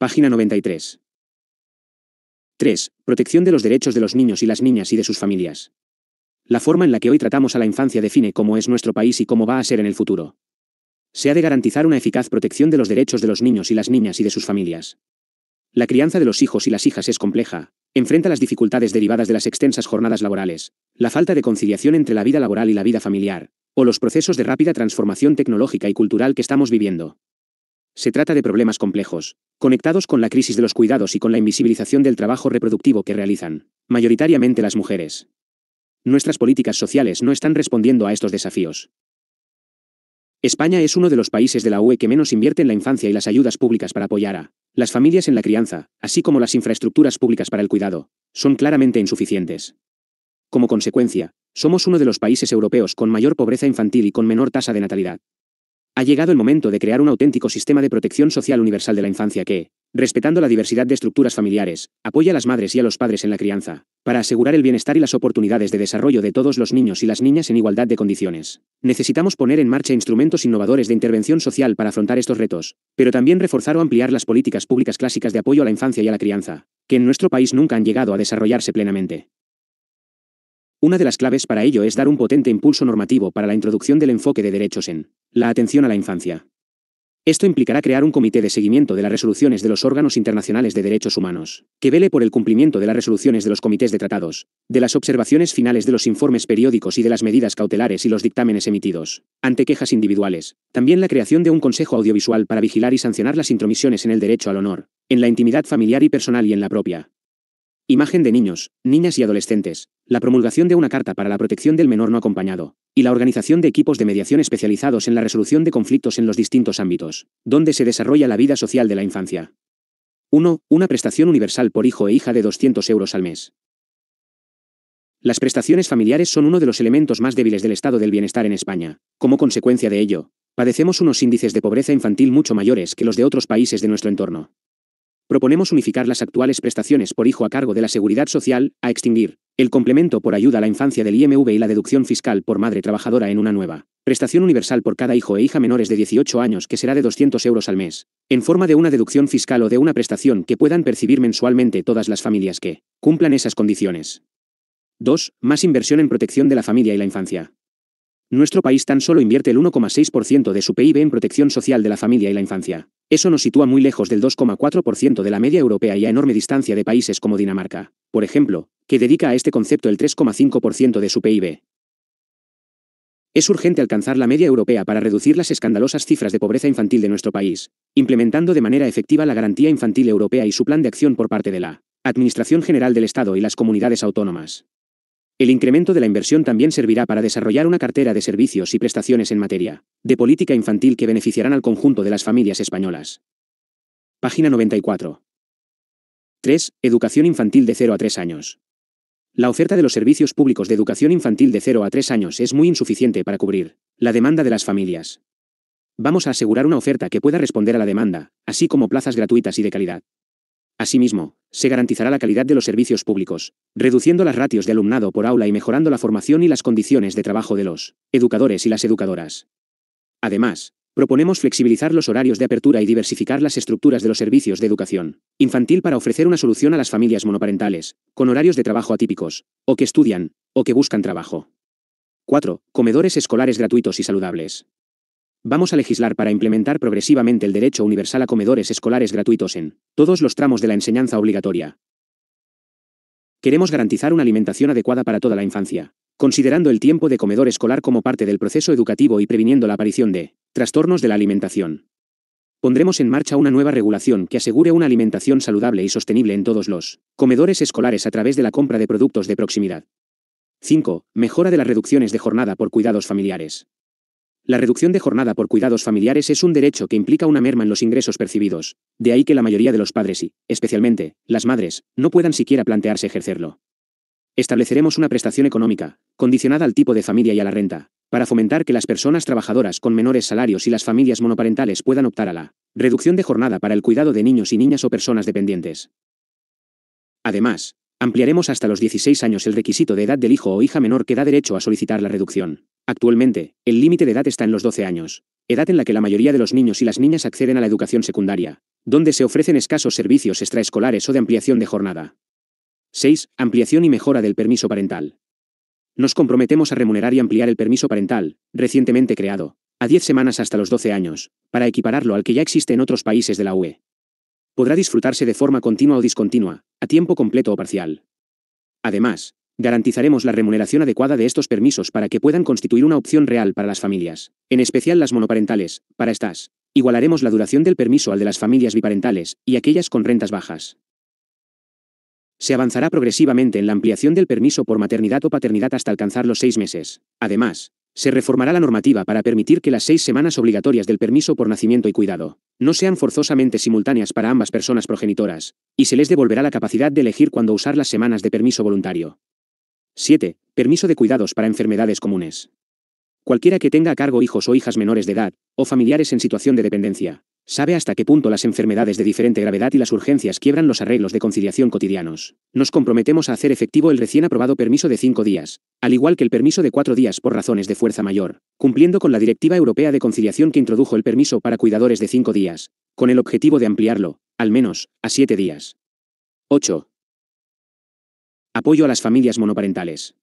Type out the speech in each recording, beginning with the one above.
Página 93. 3. Protección de los derechos de los niños y las niñas y de sus familias. La forma en la que hoy tratamos a la infancia define cómo es nuestro país y cómo va a ser en el futuro. Se ha de garantizar una eficaz protección de los derechos de los niños y las niñas y de sus familias. La crianza de los hijos y las hijas es compleja, enfrenta las dificultades derivadas de las extensas jornadas laborales, la falta de conciliación entre la vida laboral y la vida familiar, o los procesos de rápida transformación tecnológica y cultural que estamos viviendo. Se trata de problemas complejos, conectados con la crisis de los cuidados y con la invisibilización del trabajo reproductivo que realizan, mayoritariamente las mujeres. Nuestras políticas sociales no están respondiendo a estos desafíos. España es uno de los países de la UE que menos invierte en la infancia y las ayudas públicas para apoyar a las familias en la crianza, así como las infraestructuras públicas para el cuidado, son claramente insuficientes. Como consecuencia, somos uno de los países europeos con mayor pobreza infantil y con menor tasa de natalidad. Ha llegado el momento de crear un auténtico sistema de protección social universal de la infancia que, respetando la diversidad de estructuras familiares, apoya a las madres y a los padres en la crianza, para asegurar el bienestar y las oportunidades de desarrollo de todos los niños y las niñas en igualdad de condiciones. Necesitamos poner en marcha instrumentos innovadores de intervención social para afrontar estos retos, pero también reforzar o ampliar las políticas públicas clásicas de apoyo a la infancia y a la crianza, que en nuestro país nunca han llegado a desarrollarse plenamente. Una de las claves para ello es dar un potente impulso normativo para la introducción del enfoque de derechos en la atención a la infancia. Esto implicará crear un comité de seguimiento de las resoluciones de los órganos internacionales de derechos humanos, que vele por el cumplimiento de las resoluciones de los comités de tratados, de las observaciones finales de los informes periódicos y de las medidas cautelares y los dictámenes emitidos, ante quejas individuales. También la creación de un consejo audiovisual para vigilar y sancionar las intromisiones en el derecho al honor, en la intimidad familiar y personal y en la propia Imagen de niños, niñas y adolescentes, la promulgación de una carta para la protección del menor no acompañado, y la organización de equipos de mediación especializados en la resolución de conflictos en los distintos ámbitos, donde se desarrolla la vida social de la infancia. 1. Una prestación universal por hijo e hija de 200 euros al mes. Las prestaciones familiares son uno de los elementos más débiles del estado del bienestar en España. Como consecuencia de ello, padecemos unos índices de pobreza infantil mucho mayores que los de otros países de nuestro entorno proponemos unificar las actuales prestaciones por hijo a cargo de la Seguridad Social, a extinguir el complemento por ayuda a la infancia del IMV y la deducción fiscal por madre trabajadora en una nueva prestación universal por cada hijo e hija menores de 18 años que será de 200 euros al mes, en forma de una deducción fiscal o de una prestación que puedan percibir mensualmente todas las familias que cumplan esas condiciones. 2. Más inversión en protección de la familia y la infancia. Nuestro país tan solo invierte el 1,6% de su PIB en protección social de la familia y la infancia. Eso nos sitúa muy lejos del 2,4% de la media europea y a enorme distancia de países como Dinamarca, por ejemplo, que dedica a este concepto el 3,5% de su PIB. Es urgente alcanzar la media europea para reducir las escandalosas cifras de pobreza infantil de nuestro país, implementando de manera efectiva la garantía infantil europea y su plan de acción por parte de la Administración General del Estado y las comunidades autónomas. El incremento de la inversión también servirá para desarrollar una cartera de servicios y prestaciones en materia de política infantil que beneficiarán al conjunto de las familias españolas. Página 94. 3. Educación infantil de 0 a 3 años. La oferta de los servicios públicos de educación infantil de 0 a 3 años es muy insuficiente para cubrir la demanda de las familias. Vamos a asegurar una oferta que pueda responder a la demanda, así como plazas gratuitas y de calidad. Asimismo, se garantizará la calidad de los servicios públicos, reduciendo las ratios de alumnado por aula y mejorando la formación y las condiciones de trabajo de los educadores y las educadoras. Además, proponemos flexibilizar los horarios de apertura y diversificar las estructuras de los servicios de educación infantil para ofrecer una solución a las familias monoparentales, con horarios de trabajo atípicos, o que estudian, o que buscan trabajo. 4. Comedores escolares gratuitos y saludables. Vamos a legislar para implementar progresivamente el derecho universal a comedores escolares gratuitos en todos los tramos de la enseñanza obligatoria. Queremos garantizar una alimentación adecuada para toda la infancia, considerando el tiempo de comedor escolar como parte del proceso educativo y previniendo la aparición de trastornos de la alimentación. Pondremos en marcha una nueva regulación que asegure una alimentación saludable y sostenible en todos los comedores escolares a través de la compra de productos de proximidad. 5. Mejora de las reducciones de jornada por cuidados familiares. La reducción de jornada por cuidados familiares es un derecho que implica una merma en los ingresos percibidos, de ahí que la mayoría de los padres y, especialmente, las madres, no puedan siquiera plantearse ejercerlo. Estableceremos una prestación económica, condicionada al tipo de familia y a la renta, para fomentar que las personas trabajadoras con menores salarios y las familias monoparentales puedan optar a la reducción de jornada para el cuidado de niños y niñas o personas dependientes. Además, ampliaremos hasta los 16 años el requisito de edad del hijo o hija menor que da derecho a solicitar la reducción. Actualmente, el límite de edad está en los 12 años, edad en la que la mayoría de los niños y las niñas acceden a la educación secundaria, donde se ofrecen escasos servicios extraescolares o de ampliación de jornada. 6. Ampliación y mejora del permiso parental. Nos comprometemos a remunerar y ampliar el permiso parental, recientemente creado, a 10 semanas hasta los 12 años, para equipararlo al que ya existe en otros países de la UE. Podrá disfrutarse de forma continua o discontinua, a tiempo completo o parcial. Además, Garantizaremos la remuneración adecuada de estos permisos para que puedan constituir una opción real para las familias, en especial las monoparentales, para estas. Igualaremos la duración del permiso al de las familias biparentales y aquellas con rentas bajas. Se avanzará progresivamente en la ampliación del permiso por maternidad o paternidad hasta alcanzar los seis meses. Además, se reformará la normativa para permitir que las seis semanas obligatorias del permiso por nacimiento y cuidado no sean forzosamente simultáneas para ambas personas progenitoras, y se les devolverá la capacidad de elegir cuándo usar las semanas de permiso voluntario. 7. Permiso de cuidados para enfermedades comunes. Cualquiera que tenga a cargo hijos o hijas menores de edad, o familiares en situación de dependencia, sabe hasta qué punto las enfermedades de diferente gravedad y las urgencias quiebran los arreglos de conciliación cotidianos. Nos comprometemos a hacer efectivo el recién aprobado permiso de 5 días, al igual que el permiso de 4 días por razones de fuerza mayor, cumpliendo con la Directiva Europea de Conciliación que introdujo el permiso para cuidadores de 5 días, con el objetivo de ampliarlo, al menos, a 7 días. 8. Apoyo a las familias monoparentales.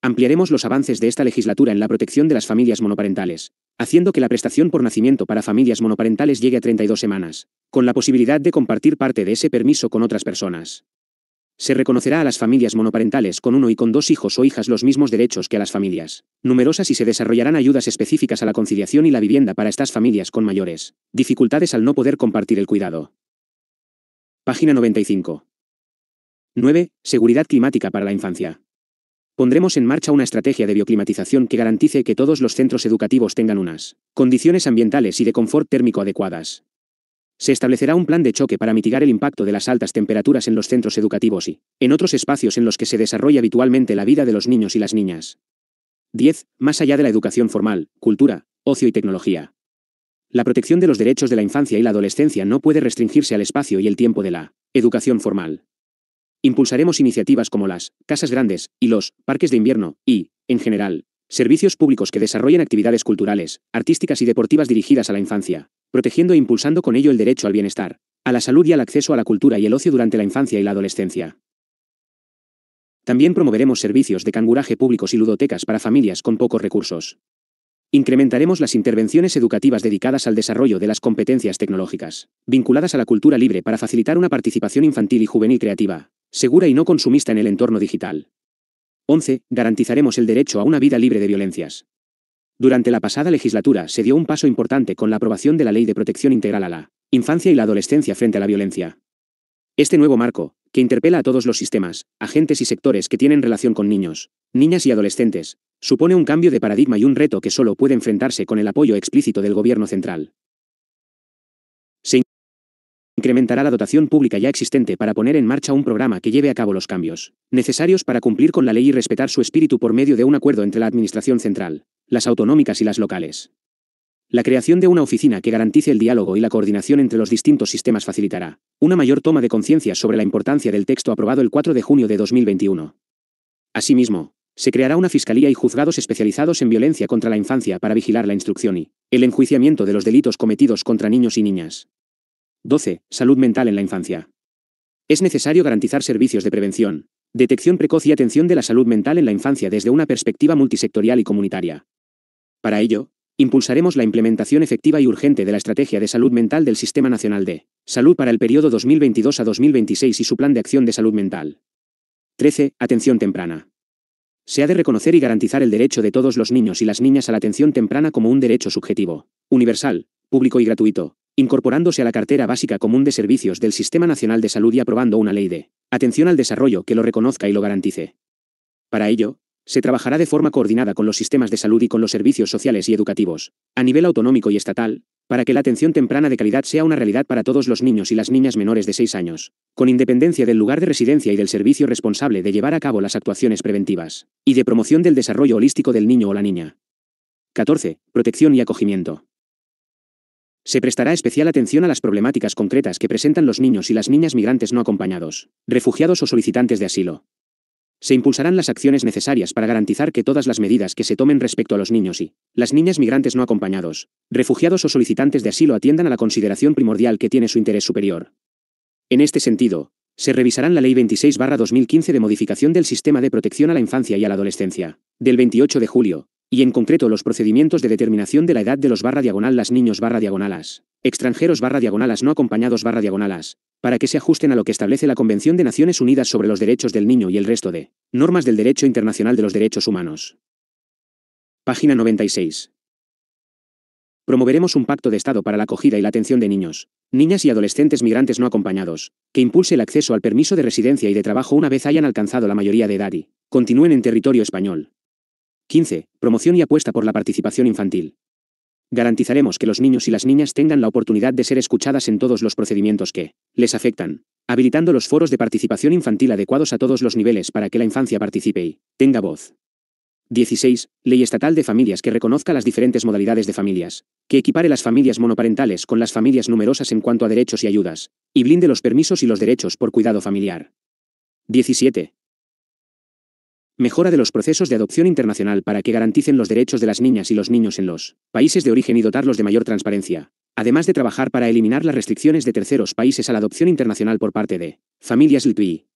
Ampliaremos los avances de esta legislatura en la protección de las familias monoparentales, haciendo que la prestación por nacimiento para familias monoparentales llegue a 32 semanas, con la posibilidad de compartir parte de ese permiso con otras personas. Se reconocerá a las familias monoparentales con uno y con dos hijos o hijas los mismos derechos que a las familias numerosas y se desarrollarán ayudas específicas a la conciliación y la vivienda para estas familias con mayores dificultades al no poder compartir el cuidado. Página 95. 9. Seguridad climática para la infancia. Pondremos en marcha una estrategia de bioclimatización que garantice que todos los centros educativos tengan unas condiciones ambientales y de confort térmico adecuadas. Se establecerá un plan de choque para mitigar el impacto de las altas temperaturas en los centros educativos y en otros espacios en los que se desarrolla habitualmente la vida de los niños y las niñas. 10. Más allá de la educación formal, cultura, ocio y tecnología. La protección de los derechos de la infancia y la adolescencia no puede restringirse al espacio y el tiempo de la educación formal. Impulsaremos iniciativas como las casas grandes y los parques de invierno y, en general, servicios públicos que desarrollen actividades culturales, artísticas y deportivas dirigidas a la infancia, protegiendo e impulsando con ello el derecho al bienestar, a la salud y al acceso a la cultura y el ocio durante la infancia y la adolescencia. También promoveremos servicios de canguraje públicos y ludotecas para familias con pocos recursos. Incrementaremos las intervenciones educativas dedicadas al desarrollo de las competencias tecnológicas, vinculadas a la cultura libre para facilitar una participación infantil y juvenil creativa, segura y no consumista en el entorno digital. 11. Garantizaremos el derecho a una vida libre de violencias. Durante la pasada legislatura se dio un paso importante con la aprobación de la Ley de Protección Integral a la Infancia y la Adolescencia frente a la violencia. Este nuevo marco, que interpela a todos los sistemas, agentes y sectores que tienen relación con niños, niñas y adolescentes, supone un cambio de paradigma y un reto que solo puede enfrentarse con el apoyo explícito del Gobierno central. Incrementará la dotación pública ya existente para poner en marcha un programa que lleve a cabo los cambios necesarios para cumplir con la ley y respetar su espíritu por medio de un acuerdo entre la Administración central, las autonómicas y las locales. La creación de una oficina que garantice el diálogo y la coordinación entre los distintos sistemas facilitará una mayor toma de conciencia sobre la importancia del texto aprobado el 4 de junio de 2021. Asimismo, se creará una fiscalía y juzgados especializados en violencia contra la infancia para vigilar la instrucción y el enjuiciamiento de los delitos cometidos contra niños y niñas. 12. Salud mental en la infancia. Es necesario garantizar servicios de prevención, detección precoz y atención de la salud mental en la infancia desde una perspectiva multisectorial y comunitaria. Para ello, impulsaremos la implementación efectiva y urgente de la Estrategia de Salud Mental del Sistema Nacional de Salud para el periodo 2022 a 2026 y su Plan de Acción de Salud Mental. 13. Atención temprana. Se ha de reconocer y garantizar el derecho de todos los niños y las niñas a la atención temprana como un derecho subjetivo, universal, público y gratuito, incorporándose a la cartera básica común de servicios del Sistema Nacional de Salud y aprobando una ley de atención al desarrollo que lo reconozca y lo garantice. Para ello, se trabajará de forma coordinada con los sistemas de salud y con los servicios sociales y educativos, a nivel autonómico y estatal, para que la atención temprana de calidad sea una realidad para todos los niños y las niñas menores de 6 años, con independencia del lugar de residencia y del servicio responsable de llevar a cabo las actuaciones preventivas, y de promoción del desarrollo holístico del niño o la niña. 14. Protección y acogimiento. Se prestará especial atención a las problemáticas concretas que presentan los niños y las niñas migrantes no acompañados, refugiados o solicitantes de asilo. Se impulsarán las acciones necesarias para garantizar que todas las medidas que se tomen respecto a los niños y las niñas migrantes no acompañados, refugiados o solicitantes de asilo atiendan a la consideración primordial que tiene su interés superior. En este sentido, se revisarán la Ley 26-2015 de modificación del Sistema de Protección a la Infancia y a la Adolescencia, del 28 de julio, y en concreto los procedimientos de determinación de la edad de los barra diagonal las niños barra diagonalas, extranjeros barra diagonalas no acompañados barra diagonalas, para que se ajusten a lo que establece la Convención de Naciones Unidas sobre los Derechos del Niño y el resto de normas del Derecho Internacional de los Derechos Humanos. Página 96. Promoveremos un pacto de Estado para la acogida y la atención de niños, niñas y adolescentes migrantes no acompañados, que impulse el acceso al permiso de residencia y de trabajo una vez hayan alcanzado la mayoría de edad y continúen en territorio español, 15. Promoción y apuesta por la participación infantil. Garantizaremos que los niños y las niñas tengan la oportunidad de ser escuchadas en todos los procedimientos que les afectan, habilitando los foros de participación infantil adecuados a todos los niveles para que la infancia participe y tenga voz. 16. Ley estatal de familias que reconozca las diferentes modalidades de familias, que equipare las familias monoparentales con las familias numerosas en cuanto a derechos y ayudas, y blinde los permisos y los derechos por cuidado familiar. 17. Mejora de los procesos de adopción internacional para que garanticen los derechos de las niñas y los niños en los países de origen y dotarlos de mayor transparencia. Además de trabajar para eliminar las restricciones de terceros países a la adopción internacional por parte de familias LTI.